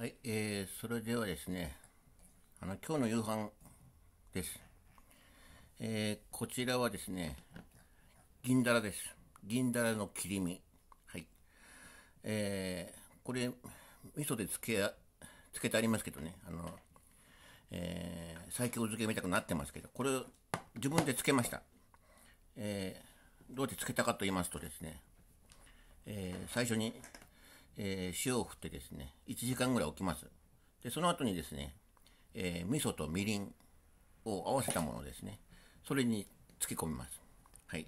はい、えー、それではですね、あの、今日の夕飯です。えー、こちらはですね、銀だらです。銀だらの切り身。はい。えー、これ、味噌で漬けや、漬けてありますけどね、あの、えー、最強漬けみたくなってますけど、これ、自分で漬けました。えー、どうやって漬けたかと言いますとですね、えー、最初にえー、塩を振ってですね、1時間ぐらい置きます。で、その後にですね、えー、味噌とみりんを合わせたものですね、それに漬け込みます。はい。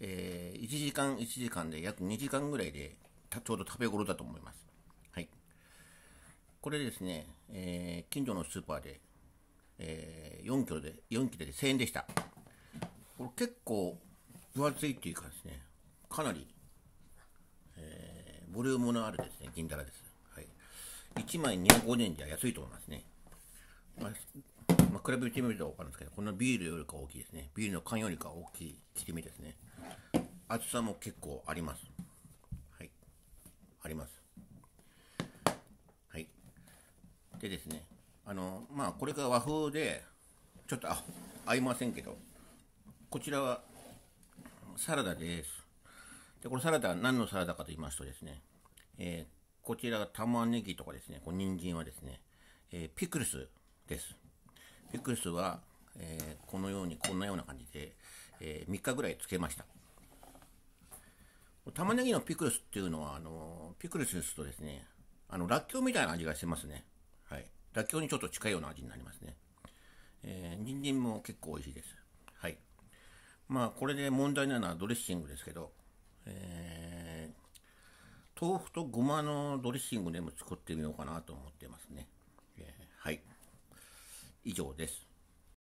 えー、1時間1時間で約2時間ぐらいで、ちょうど食べ頃だと思います。はい。これですね、えー、近所のスーパーで、えー、4キロで、4キロで1000円でした。これ結構分厚いっていうかですね、かなりボリュームのあるですね、銀だらです。はい。1枚250円じゃ安いと思いますね。まあ、まあ、比べてみるとわかるんですけど、このビールよりか大きいですね。ビールの缶よりか大きい切り身ですね。厚さも結構あります。はい。あります。はい。でですね、あの、まあ、これが和風で、ちょっとあ合いませんけど、こちらはサラダです。で、このサラダ、何のサラダかと言いますとですね、えー、こちらが玉ねぎとかですね、こう人参はですね、えー、ピクルスです。ピクルスは、えー、このように、こんなような感じで、え3日ぐらい漬けました。玉ねぎのピクルスっていうのは、あのピクルスですとですね、あの、らっきょうみたいな味がしてますね。はい。らっきょうにちょっと近いような味になりますね。えー、人参も結構美味しいです。はい。まあ、これで問題なのはドレッシングですけど、えー、豆腐とごまのドレッシングでも作ってみようかなと思ってますね。えー、はい。以上です。